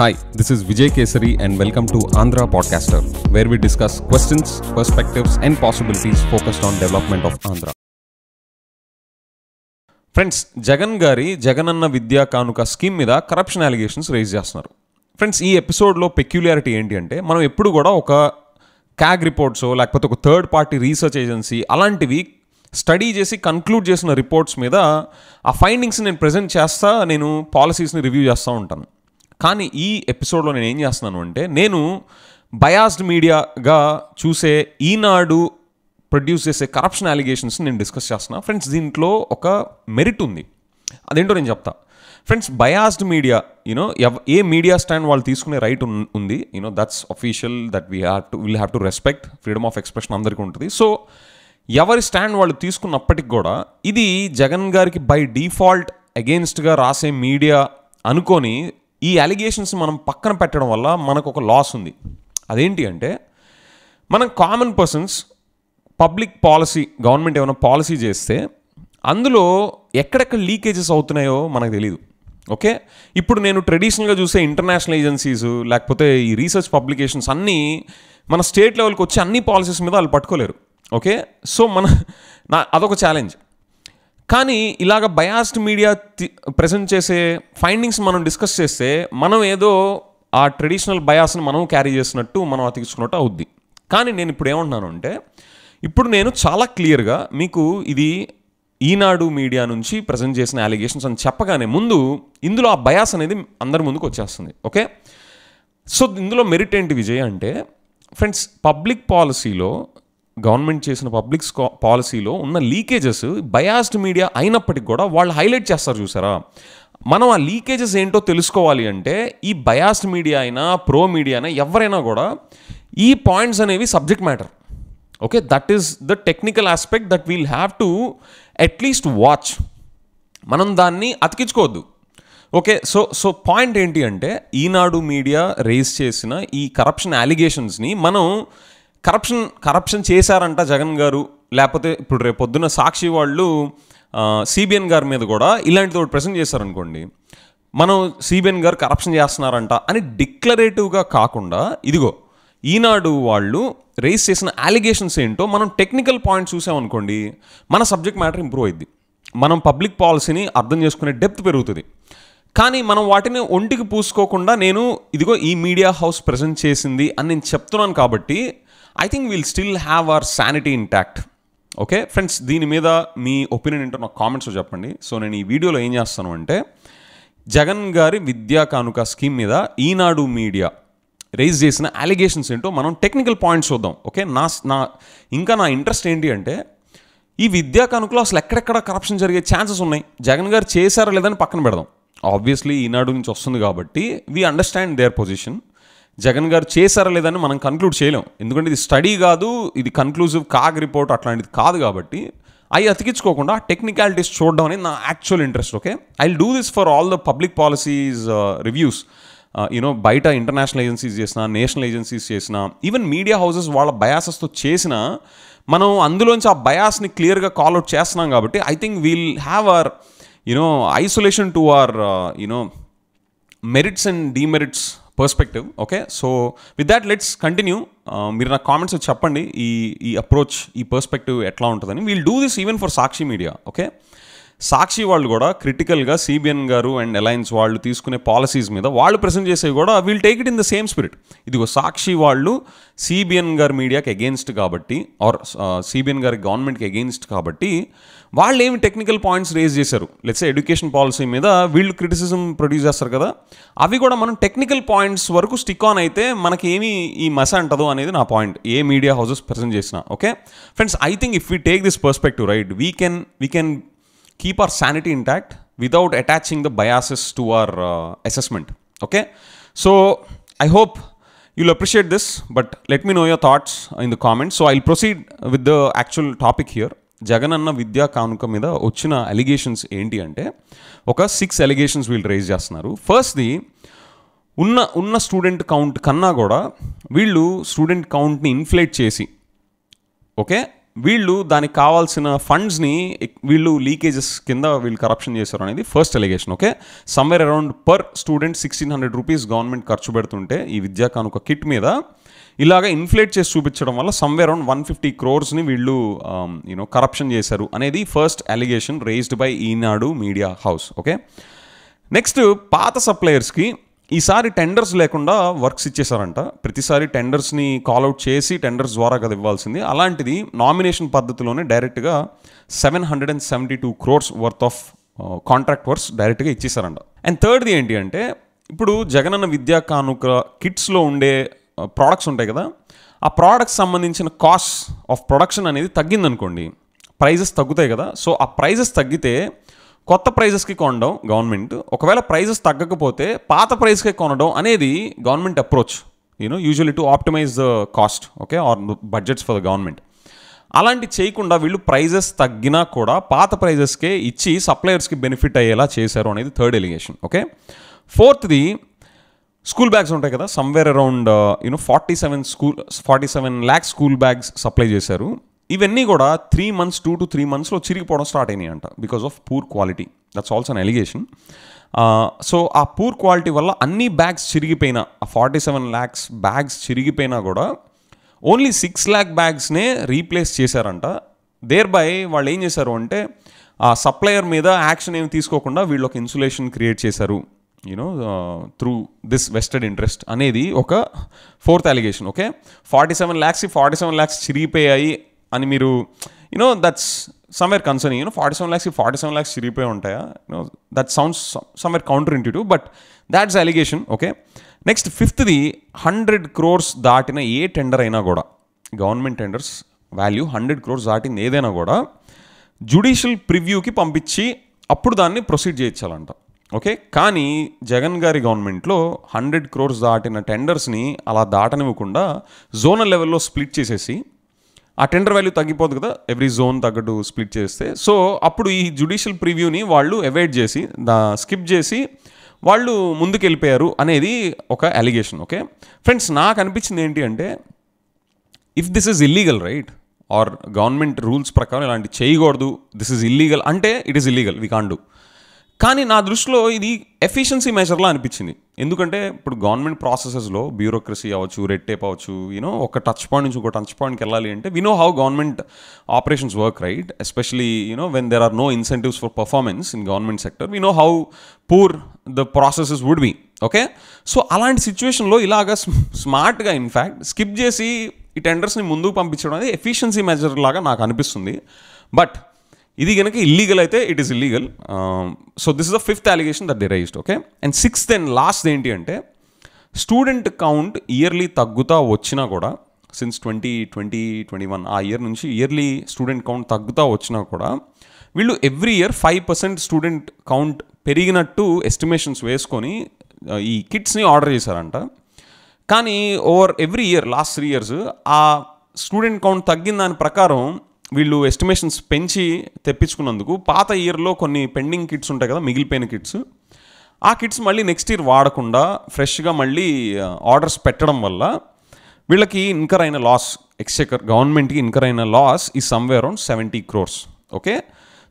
hi this is Vijay Kesari and welcome to Andhra podcaster where we discuss questions perspectives and possibilities focused on development of Andhra friends Jagan గారి Jagananna Vidya Kanuka scheme మీద corruption allegations raise చేస్తున్నారు friends ఈ ఎపిసోడ్లో peculiarity ఏంటి అంటే మనం ఎప్పుడు కూడా ఒక క్యాగ్ రిపోర్ట్స్ లేకపోతే ఒక థర్డ్ పార్టీ రీసెర్చ్ ఏజెన్సీ అలాంటివి స్టడీ చేసి కన్క్లూడ్ చేసిన రిపోర్ట్స్ మీద ఆ ఫైండింగ్స్ నేను ప్రజెంట్ చేస్తా నేను పాలసీస్ని రివ్యూ చేస్తూ ఉంటాను కానీ ఈ ఎపిసోడ్లో నేను ఏం చేస్తున్నాను అంటే నేను బయాస్డ్ మీడియాగా చూసే ఈనాడు ప్రొడ్యూస్ చేసే కరప్షన్ అలిగేషన్స్ నేను డిస్కస్ చేస్తున్నా ఫ్రెండ్స్ దీంట్లో ఒక మెరిట్ ఉంది అదేంటో నేను చెప్తా friends biased media you know a media stand వాళ్ళు తీసుకునే రైట్ ఉంది you know that's official that we have to will have to respect freedom of expression అందరికీ ఉంటుంది సో ఎవరి స్టాండ్ వాళ్ళు తీసుకున్నప్పటికి కూడా ఇది జగన్ గారికి బై డిఫాల్ట్ అగేన్స్ట్గా రాసే మీడియా అనుకొని ఈ అలిగేషన్స్ మనం పక్కన పెట్టడం వల్ల మనకు ఒక లాస్ ఉంది అదేంటి అంటే మనం common persons public policy government ఏమైనా పాలసీ చేస్తే అందులో ఎక్కడెక్కడ లీకేజెస్ అవుతున్నాయో మనకు తెలియదు ఓకే ఇప్పుడు నేను ట్రెడిషనల్గా చూసే ఇంటర్నేషనల్ ఏజెన్సీస్ లేకపోతే ఈ రీసెర్చ్ పబ్లికేషన్స్ అన్నీ మన స్టేట్ లెవెల్కి వచ్చి అన్ని పాలసీస్ మీద వాళ్ళు పట్టుకోలేరు ఓకే సో మన నా అదొక ఛాలెంజ్ కానీ ఇలాగ బయాస్డ్ మీడియా ప్రజెంట్ చేసే ఫైండింగ్స్ మనం డిస్కస్ చేస్తే మనం ఏదో ఆ ట్రెడిషనల్ బయాస్ని మనం క్యారీ చేసినట్టు మనం అతికించుకున్నట్టు అవుద్ది కానీ నేను ఇప్పుడు ఏమంటున్నాను అంటే ఇప్పుడు నేను చాలా క్లియర్గా మీకు ఇది ఈనాడు మీడియా నుంచి ప్రజెంట్ చేసిన అలిగేషన్స్ అని చెప్పగానే ముందు ఇందులో ఆ బయాస్ అనేది అందరి ముందుకు వచ్చేస్తుంది ఓకే సో ఇందులో మెరిట్ ఏంటి విజయ్ అంటే ఫ్రెండ్స్ పబ్లిక్ పాలసీలో గవర్నమెంట్ చేసిన పబ్లిక్ పాలసీలో ఉన్న లీకేజెస్ బయాస్డ్ మీడియా అయినప్పటికి కూడా వాళ్ళు హైలైట్ చేస్తారు చూసారా మనం ఆ లీకేజెస్ ఏంటో తెలుసుకోవాలి అంటే ఈ బయాస్డ్ మీడియా అయినా ప్రో మీడియా అయినా ఎవరైనా కూడా ఈ పాయింట్స్ అనేవి subject matter okay that is the technical aspect that we'll have to at least watch మనం దాన్ని అతికించుకోవద్దు ఓకే సో సో పాయింట్ ఏంటి అంటే ఈనాడు మీడియా రేస్ చేసిన ఈ కరప్షన్ అలిగేషన్స్ని మనం కరప్షన్ కరప్షన్ చేశారంట జగన్ గారు లేకపోతే ఇప్పుడు రేపు పొద్దున్న సాక్షి వాళ్ళు సిబిఎన్ గారి మీద కూడా ఇలాంటిది ఒకటి ప్రశ్న చేశారనుకోండి మనం సిబిఎన్ గారు కరప్షన్ చేస్తున్నారంట అని డిక్లరేటివ్గా కాకుండా ఇదిగో ఈనాడు వాళ్ళు రేస్ చేసిన అలిగేషన్స్ ఏంటో మనం టెక్నికల్ పాయింట్స్ చూసామనుకోండి మన సబ్జెక్ట్ మ్యాటర్ ఇంప్రూవ్ అయింది మనం పబ్లిక్ పాలసీని అర్థం చేసుకునే డెప్త్ పెరుగుతుంది కానీ మనం వాటిని ఒంటికి పూసుకోకుండా నేను ఇదిగో ఈ మీడియా హౌస్ ప్రజెంట్ చేసింది అని నేను చెప్తున్నాను కాబట్టి I think we'll still have our sanity intact okay friends దీని మీద మీ ఒపీనియన్ ఏంటో నాకు కామెంట్స్లో చెప్పండి సో నేను ఈ వీడియోలో ఏం చేస్తాను అంటే జగన్ గారి విద్యా కానుక స్కీమ్ మీద ఈనాడు మీడియా రేజ్ చేసిన అలిగేషన్స్ ఏంటో మనం టెక్నికల్ పాయింట్స్ చూద్దాం ఓకే నా నా ఇంకా నా ఇంట్రెస్ట్ ఏంటి అంటే ఈ విద్యా కానుకలో అసలు ఎక్కడెక్కడ కరప్షన్ జరిగే ఛాన్సెస్ ఉన్నాయి జగన్ గారు చేశారా లేదని పక్కన పెడదాం ఆబ్వియస్లీ ఈనాడు నుంచి వస్తుంది కాబట్టి we understand their position Jagan garu చేశారా లేదని మనం కన్క్లూడ్ చేయలేం ఎందుకంటే ఇది స్టడీ కాదు ఇది కన్క్లూజివ్ కాగ్ రిపోర్ట్ అట్లాంటిది కాదు కాబట్టి అవి అతికించుకోకుండా టెక్నికాలిటీస్ చూడడం అనేది నా actual interest okay I do this for all the public policies reviews you know బయట ఇంటర్నేషనల్ ఏజెన్సీస్ చేసిన నేషనల్ ఏజెన్సీస్ చేసిన ఈవెన్ మీడియా హౌసెస్ వాళ్ళ బయాసెస్తో చేసిన మనం అందులోంచి ఆ బయాస్ని క్లియర్గా కాల్అవుట్ చేస్తున్నాం కాబట్టి I think we'll have our you know isolation to our you know merits and demerits perspective okay so with that let's continue మీరు నాకు కామెంట్స్ చెప్పండి ఈ ఈ అప్రోచ్ ఈ పర్స్పెక్టివ్ ఎట్లా ఉంటుందని we'll do this even for Sakshi media okay Sakshi వాళ్ళు కూడా క్రిటికల్గా సిబిఎన్ గారు అండ్ అలయన్స్ వాళ్ళు తీసుకునే పాలసీస్ మీద వాళ్ళు ప్రెసెంట్ చేసేవి కూడా we'll take it in the same spirit ఇదిగో సాక్షి వాళ్ళు సిబిఎన్ గారు మీడియాకి అగెయిన్స్ట్ కాబట్టి ఆర్ సిబిఎన్ uh, గారి గవర్నమెంట్కి అగెయిన్స్ట్ కాబట్టి వాళ్ళు ఏమి టెక్నికల్ పాయింట్స్ రేజ్ చేశారు లెట్స్ ఎడ్యుకేషన్ పాలసీ మీద వీళ్ళు క్రిటిసిజం ప్రొడ్యూస్ చేస్తారు కదా అవి కూడా మనం టెక్నికల్ పాయింట్స్ వరకు స్టిక్ ఆన్ అయితే మనకి ఏమి ఈ మస అంటదో అనేది నా పాయింట్ ఏ మీడియా హౌసెస్ ప్రజెంట్ చేసిన okay friends I think if we take this perspective right we can we can keep our sanity intact without attaching the biases to our assessment okay so I hope you'll appreciate this but let me know your thoughts in the comment so I'll proceed with the actual topic here Jagan అన్న విద్యా కానుక మీద వచ్చిన allegations ఏంటి అంటే ఒక six allegations వీళ్ళు raise చేస్తున్నారు first the ఉన్న ఉన్న స్టూడెంట్ కౌంట్ కన్నా కూడా వీళ్ళు స్టూడెంట్ కౌంట్ని ఇన్ఫ్లేట్ చేసి ఓకే వీళ్ళు దానికి కావాల్సిన ఫండ్స్ని వీళ్ళు లీకేజెస్ కింద వీళ్ళు కరప్షన్ చేశారు అనేది first allegation okay somewhere around per student sixteen hundred rupees government ఖర్చు పెడుతుంటే ఈ విద్యా కానుక కిట్ మీద ఇలాగ ఇన్ఫ్లేట్ చేసి చూపించడం వల్ల సమ్వేర్ అరౌండ్ వన్ ఫిఫ్టీ క్రోర్స్ని వీళ్ళు యూనో um, కరప్షన్ చేశారు అనేది first allegation raised by Eenadu media house okay next పాత సప్లయర్స్కి ఈసారి టెండర్స్ లేకుండా వర్క్స్ ఇచ్చేసారంట ప్రతిసారి టెండర్స్ని కాల్అవుట్ చేసి టెండర్స్ ద్వారా కదా ఇవ్వాల్సింది అలాంటిది నామినేషన్ పద్ధతిలోనే డైరెక్ట్గా seven hundred and seventy two crores worth of contract works డైరెక్ట్గా ఇచ్చేసారంట అండ్ థర్డ్ది ఏంటి అంటే ఇప్పుడు జగనన్న విద్యా కానుక కిట్స్లో ఉండే ప్రోడక్ట్స్ uh, ఉంటాయి కదా ఆ ప్రోడక్ట్స్ సంబంధించిన కాస్ట్ ఆఫ్ ప్రొడక్షన్ అనేది తగ్గిందనుకోండి ప్రైజెస్ తగ్గుతాయి కదా సో ఆ ప్రైజెస్ తగ్గితే కొత్త ప్రైజెస్కి కొనడం గవర్నమెంట్ ఒకవేళ ప్రైజెస్ తగ్గకపోతే పాత ప్రైస్కే కొనడం అనేది government approach you know usually to optimize the cost okay or budgets for the government అలాంటి చేయకుండా వీళ్ళు ప్రైజెస్ తగ్గినా కూడా పాత ప్రైజెస్కే ఇచ్చి సప్లయర్స్కి బెనిఫిట్ అయ్యేలా చేశారు అనేది థర్డ్ ఎలిగేషన్ ఓకే ఫోర్త్ది స్కూల్ బ్యాగ్స్ ఉంటాయి కదా somewhere around you know forty seven school forty seven lakhs school bags supply చేశారు ఇవన్నీ కూడా three months two to three మంత్స్లో చిరిగిపోవడం స్టార్ట్ అయినాయి అంట because of poor quality that's also an allegation so ఆ పూర్ క్వాలిటీ వల్ల అన్ని బ్యాగ్స్ చిరిగిపోయినా ఆ ఫార్టీ సెవెన్ ల్యాక్స్ బ్యాగ్స్ చిరిగిపోయినా కూడా ఓన్లీ సిక్స్ ల్యాక్ బ్యాగ్స్నే రీప్లేస్ చేశారంట దేర్ బై వాళ్ళు ఏం చేశారు అంటే ఆ సప్లయర్ మీద యాక్షన్ ఏమి తీసుకోకుండా వీళ్ళు ఒక ఇన్సులేషన్ క్రియేట్ చేశారు you know through this vested interest అనేది ఒక fourth allegation okay forty seven lakhs forty seven lakhs చిరిగిపోయాయి అని మీరు you know that's somewhere concern you know forty seven lakhs forty seven lakhs చిరిగిపోయి ఉంటాయా you know that sounds somewhere counterintuitive but that's allegation okay next ఫిఫ్త్ది hundred crores దాటిన ఏ టెండర్ అయినా కూడా government tenders value hundred crores దాటింది ఏదైనా కూడా జుడిషియల్ ప్రివ్యూకి పంపించి అప్పుడు దాన్ని ప్రొసీడ్ చేయించాలంట ఓకే కానీ జగన్ గారి గవర్నమెంట్లో హండ్రెడ్ క్రోర్స్ దాటిన టెండర్స్ని అలా దాటనివ్వకుండా జోనల్ లెవెల్లో స్ప్లిట్ చేసేసి ఆ టెండర్ వాల్యూ తగ్గిపోదు కదా ఎవ్రీ జోన్ తగ్గట్టు స్ప్లిట్ చేస్తే సో అప్పుడు ఈ జుడిషియల్ ప్రివ్యూని వాళ్ళు అవాయిడ్ చేసి దా స్కిప్ చేసి వాళ్ళు ముందుకు వెళ్ళిపోయారు అనేది ఒక అలిగేషన్ ఓకే ఫ్రెండ్స్ నాకు అనిపించింది ఏంటి అంటే if this is illegal right or government rules ప్రకారం ఇలాంటి చేయకూడదు దిస్ ఈజ్ ఇల్లీగల్ అంటే it is illegal we can do కానీ నా దృష్టిలో ఇది ఎఫిషియన్సీ మెజర్లా అనిపించింది ఎందుకంటే ఇప్పుడు గవర్నమెంట్ ప్రాసెసెస్లో బ్యూరోక్రసీ అవ్వచ్చు రెడ్ టేప్ అవ్వచ్చు యూనో ఒక టచ్ పాయింట్ నుంచి ఒక టచ్ పాయింట్కి వెళ్ళాలి అంటే we know how government operations work right especially you know when there are no incentives for performance in government sector వినో how poor the processes would be okay so అలాంటి సిచ్యువేషన్లో ఇలాగ స్మార్ట్గా ఇన్ఫ్యాక్ట్ స్కిప్ చేసి ఈ టెండర్స్ని ముందుకు పంపించడం అనేది ఎఫిషియన్సీ మెజర్ లాగా నాకు అనిపిస్తుంది బట్ ఇది కనుక ఇల్లీగల్ అయితే it is illegal so this is the fifth allegation that the raised okay and sixth and last ఏంటి అంటే స్టూడెంట్ కౌంట్ ఇయర్లీ తగ్గుతా వచ్చినా కూడా since twenty twenty twenty one ఆ ఇయర్ నుంచి ఇయర్లీ స్టూడెంట్ కౌంట్ తగ్గుతా వచ్చినా కూడా వీళ్ళు every year five percent student count పెరిగినట్టు ఎస్టిమేషన్స్ వేసుకొని uh, ఈ కిట్స్ని ఆర్డర్ చేశారంట కానీ over every year last three years ఆ స్టూడెంట్ కౌంట్ తగ్గిన దాని ప్రకారం వీళ్ళు ఎస్టిమేషన్స్ పెంచి తెప్పించుకున్నందుకు పాత ఇయర్లో కొన్ని పెండింగ్ కిట్స్ ఉంటాయి కదా మిగిలిపోయిన కిట్స్ ఆ కిట్స్ మళ్ళీ నెక్స్ట్ ఇయర్ వాడకుండా ఫ్రెష్గా మళ్ళీ ఆర్డర్స్ పెట్టడం వల్ల వీళ్ళకి ఇన్కర్ అయిన లాస్ ఎక్స్చెకర్ గవర్నమెంట్కి ఇన్కర్ అయిన లాస్ ఈ somewhere around seventy crores okay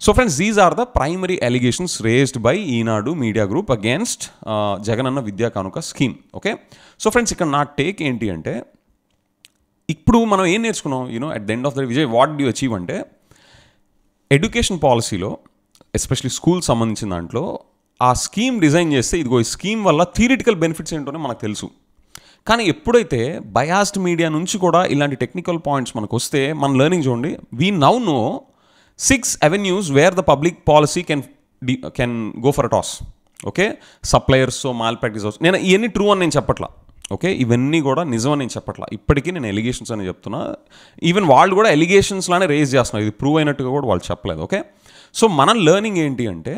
so friends these are the primary allegations raised by Eenadu media group against Jagananna Vidya Kanuka scheme okay so friends ఇక్కడ నా టేక్ ఏంటి అంటే ఇప్పుడు మనం ఏం నేర్చుకున్నాం you know at the end of the విజయ్ వాట్ డ్యూ అచీవ్ అంటే ఎడ్యుకేషన్ పాలసీలో ఎస్పెషలీ స్కూల్ సంబంధించిన దాంట్లో ఆ స్కీమ్ డిజైన్ చేస్తే ఇదిగో ఈ స్కీమ్ వల్ల థియరిటికల్ బెనిఫిట్స్ ఏంటోనే మనకు తెలుసు కానీ ఎప్పుడైతే బయాస్డ్ మీడియా నుంచి కూడా ఇలాంటి టెక్నికల్ పాయింట్స్ మనకు వస్తే మన లెర్నింగ్ చూడండి we now know six avenues where the public policy can can go for a toss okay suppliers malpractice నేను ఇవన్నీ ట్రూ అని నేను చెప్పట్లా ఓకే ఇవన్నీ కూడా నిజం నేను చెప్పట్లా ఇప్పటికీ నేను ఎలిగేషన్స్ అని చెప్తున్నా ఈవెన్ వాళ్ళు కూడా ఎలిగేషన్స్ లానే రేజ్ చేస్తున్నారు ఇది ప్రూవ్ అయినట్టుగా కూడా వాళ్ళు చెప్పలేదు ఓకే సో మన లెర్నింగ్ ఏంటి అంటే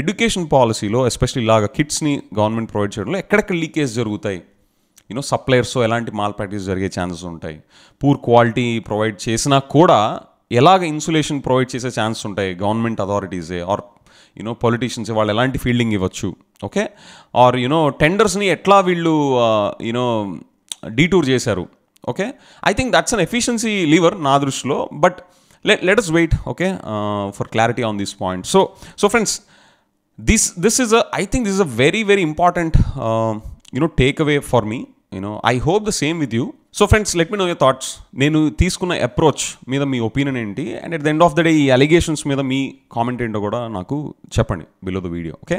ఎడ్యుకేషన్ పాలసీలో ఎస్పెషల్లీ ఇలాగ కిట్స్ని గవర్నమెంట్ ప్రొవైడ్ చేయడంలో ఎక్కడెక్కడ లీకేజ్ జరుగుతాయి యూనో సప్లయర్స్ ఎలాంటి మాల్ ప్రాక్టీస్ జరిగే ఛాన్సెస్ ఉంటాయి పూర్ క్వాలిటీ ప్రొవైడ్ చేసినా కూడా ఎలాగ ఇన్సులేషన్ ప్రొవైడ్ చేసే ఛాన్స్ ఉంటాయి గవర్నమెంట్ అథారిటీసే ఆర్ యూనో పొలిటీషియన్స్ వాళ్ళు ఎలాంటి ఫీల్డింగ్ ఇవ్వచ్చు ఓకే ఆర్ యునో టెండర్స్ని ఎట్లా వీళ్ళు యూనో uh, డీటూర్ చేశారు okay I think that's an efficiency lever నా దృష్టిలో but let us wait okay for clarity on this point so so friends this this is a I think this is a very very important you know takeaway for me you know I hope the same with you so friends let me know your thoughts నేను తీసుకున్న approach మీద మీ opinion ఏంటి and at the end of the day ఈ allegations మీద మీ comment ఏంటో కూడా నాకు చెప్పండి below the video okay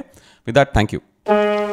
with that thank you